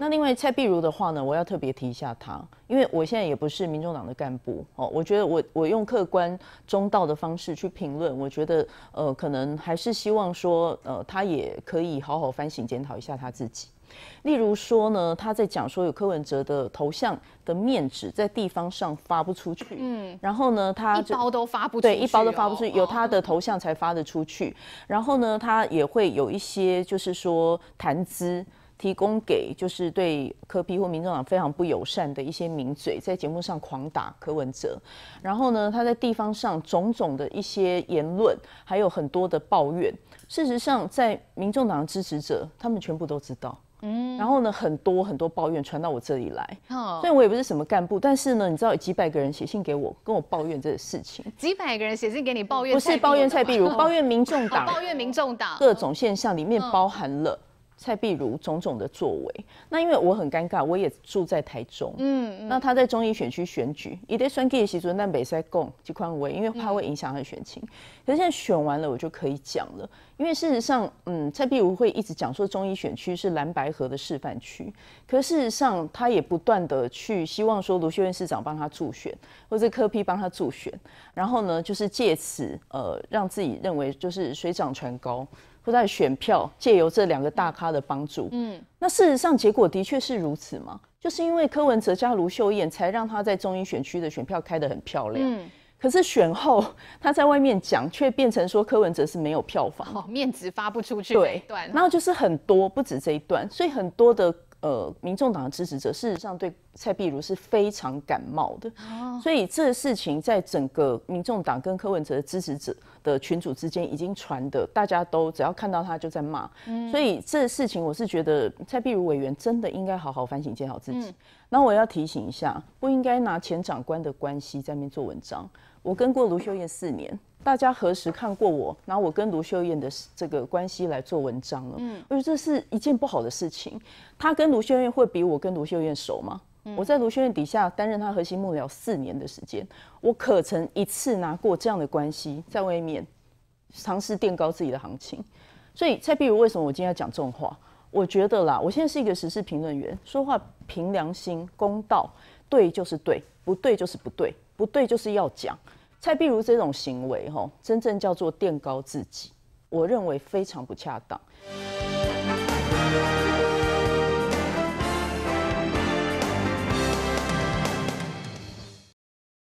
那另外蔡碧如的话呢，我要特别提一下他，因为我现在也不是民众党的干部哦，我觉得我我用客观中道的方式去评论，我觉得呃，可能还是希望说呃，他也可以好好反省检讨一下他自己。例如说呢，他在讲说有柯文哲的头像的面纸在地方上发不出去，嗯，然后呢，他一包都发不出，去对，一包都发不出，去、有他的头像才发得出去。然后呢，他也会有一些就是说谈资。提供给就是对柯批或民众党非常不友善的一些名嘴，在节目上狂打柯文哲，然后呢，他在地方上种种的一些言论，还有很多的抱怨。事实上，在民众党的支持者，他们全部都知道。嗯，然后呢，很多很多抱怨传到我这里来。哦，虽然我也不是什么干部，但是呢，你知道有几百个人写信给我，跟我抱怨这个事情。几百个人写信给你抱怨，不是抱怨蔡碧如，抱怨民众党，抱怨民众党，各种现象里面包含了。蔡碧如种种的作为，那因为我很尴尬，我也住在台中。嗯，那他在中医选区选举，伊得选举习总但北赛共即宽为，因为怕会影响他的选情。可是现在选完了，我就可以讲了。因为事实上，嗯，蔡碧如会一直讲说中医选区是蓝白河的示范区。可事实上，他也不断的去希望说卢秀燕市长帮他助选，或者柯批帮他助选。然后呢，就是借此呃让自己认为就是水涨船高，或者选票借由这两个大咖。他的帮助，嗯，那事实上结果的确是如此嘛，就是因为柯文哲加卢秀燕，才让他在中英选区的选票开得很漂亮，嗯，可是选后他在外面讲，却变成说柯文哲是没有票房，哦，面子发不出去，对，然后就是很多不止这一段，所以很多的。呃，民众党的支持者事实上对蔡壁如是非常感冒的，所以这事情在整个民众党跟柯文哲支持者的群组之间已经传的，大家都只要看到他就在骂。所以这事情我是觉得蔡壁如委员真的应该好好反省、检讨自己。那我要提醒一下，不应该拿前长官的关系在面做文章。我跟过卢秀燕四年。大家何时看过我拿我跟卢秀燕的这个关系来做文章了？嗯，我觉得这是一件不好的事情。他跟卢秀燕会比我跟卢秀燕熟吗？我在卢秀燕底下担任他核心幕僚四年的时间，我可曾一次拿过这样的关系在外面尝试垫高自己的行情？所以再比如，为什么我今天要讲这种话？我觉得啦，我现在是一个时事评论员，说话凭良心、公道，对就是对，不对就是不对，不对就是要讲。蔡碧如这种行为，吼，真正叫做垫高自己，我认为非常不恰当。